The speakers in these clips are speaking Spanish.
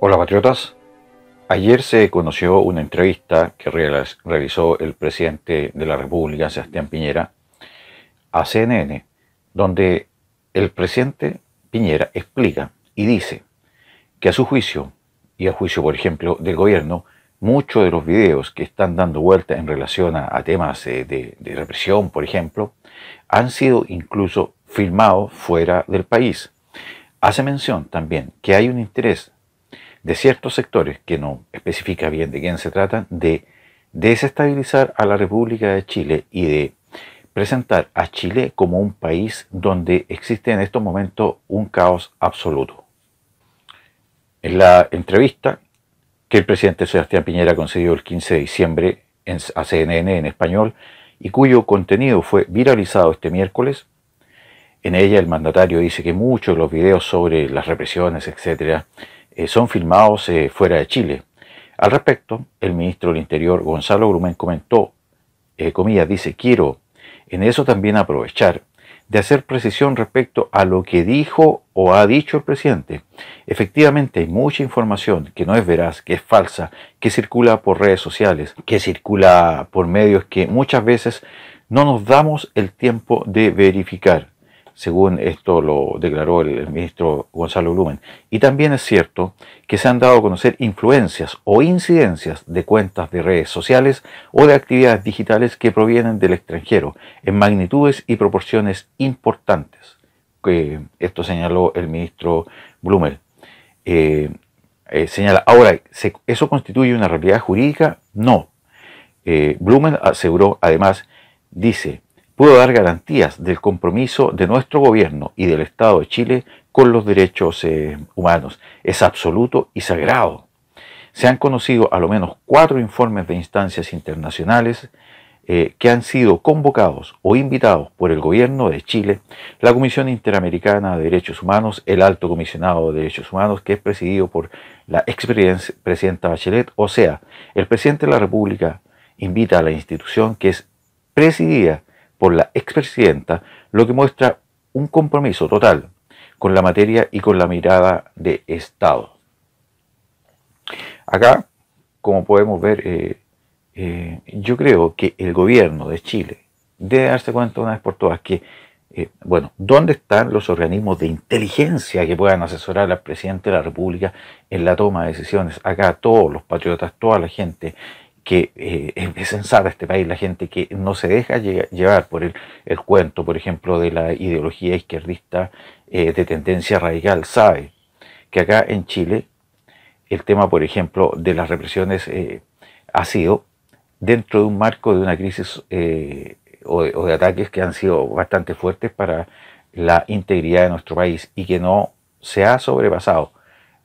Hola patriotas, ayer se conoció una entrevista que realizó el presidente de la República, Sebastián Piñera, a CNN, donde el presidente Piñera explica y dice que a su juicio, y a juicio por ejemplo del gobierno, muchos de los videos que están dando vuelta en relación a, temas de represión, por ejemplo, han sido incluso filmados fuera del país. Hace mención también que hay un interés de ciertos sectores, que no especifica bien de quién se tratan, de desestabilizar a la República de Chile y de presentar a Chile como un país donde existe en estos momentos un caos absoluto. En la entrevista que el presidente Sebastián Piñera concedió el 15 de diciembre en, a CNN en español y cuyo contenido fue viralizado este miércoles, en ella el mandatario dice que muchos de los videos sobre las represiones, etcétera, eh, son filmados eh, fuera de Chile. Al respecto, el ministro del Interior, Gonzalo Grumén, comentó, eh, comillas, dice, quiero en eso también aprovechar de hacer precisión respecto a lo que dijo o ha dicho el presidente. Efectivamente, hay mucha información que no es veraz, que es falsa, que circula por redes sociales, que circula por medios que muchas veces no nos damos el tiempo de verificar según esto lo declaró el, ministro Gonzalo Blumen. Y también es cierto que se han dado a conocer influencias o incidencias de cuentas de redes sociales o de actividades digitales que provienen del extranjero en magnitudes y proporciones importantes. Que esto señaló el ministro Blumen. Eh, eh, señala, ahora, ¿eso constituye una realidad jurídica? No. Eh, Blumen aseguró, además, dice, pudo dar garantías del compromiso de nuestro gobierno y del Estado de Chile con los derechos eh, humanos. Es absoluto y sagrado. Se han conocido a lo menos cuatro informes de instancias internacionales eh, que han sido convocados o invitados por el gobierno de Chile, la Comisión Interamericana de Derechos Humanos, el Alto Comisionado de Derechos Humanos, que es presidido por la expresidenta Bachelet, o sea, el presidente de la República invita a la institución que es presidida por la expresidenta, lo que muestra un compromiso total con la materia y con la mirada de Estado. Acá, como podemos ver, eh, eh, yo creo que el gobierno de Chile debe darse cuenta una vez por todas que, eh, bueno, ¿dónde están los organismos de inteligencia que puedan asesorar al presidente de la República en la toma de decisiones? Acá todos los patriotas, toda la gente que eh, es sensata este país, la gente que no se deja llevar por el, cuento, por ejemplo, de la ideología izquierdista eh, de tendencia radical, sabe que acá en Chile el tema, por ejemplo, de las represiones eh, ha sido dentro de un marco de una crisis o de ataques que han sido bastante fuertes para la integridad de nuestro país y que no se ha sobrepasado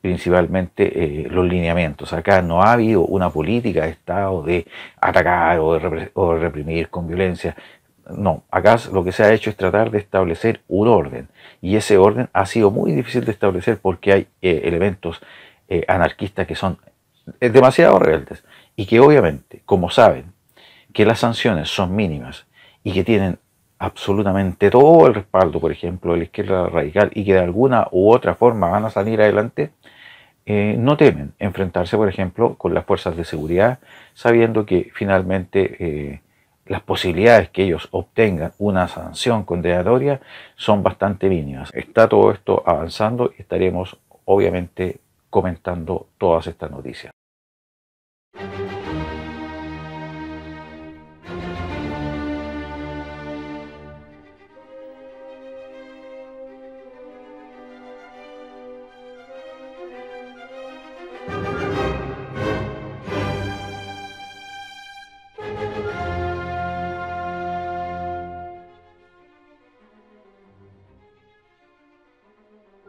principalmente eh, los lineamientos. Acá no ha habido una política de Estado de atacar o de, reprimir con violencia. No, acá lo que se ha hecho es tratar de establecer un orden y ese orden ha sido muy difícil de establecer porque hay eh, elementos eh, anarquistas que son demasiado rebeldes y que obviamente, como saben, que las sanciones son mínimas y que tienen absolutamente todo el respaldo, por ejemplo, de la izquierda radical y que de alguna u otra forma van a salir adelante, eh, no temen enfrentarse, por ejemplo, con las fuerzas de seguridad, sabiendo que finalmente eh, las posibilidades que ellos obtengan una sanción condenatoria son bastante mínimas. Está todo esto avanzando y estaremos obviamente comentando todas estas noticias.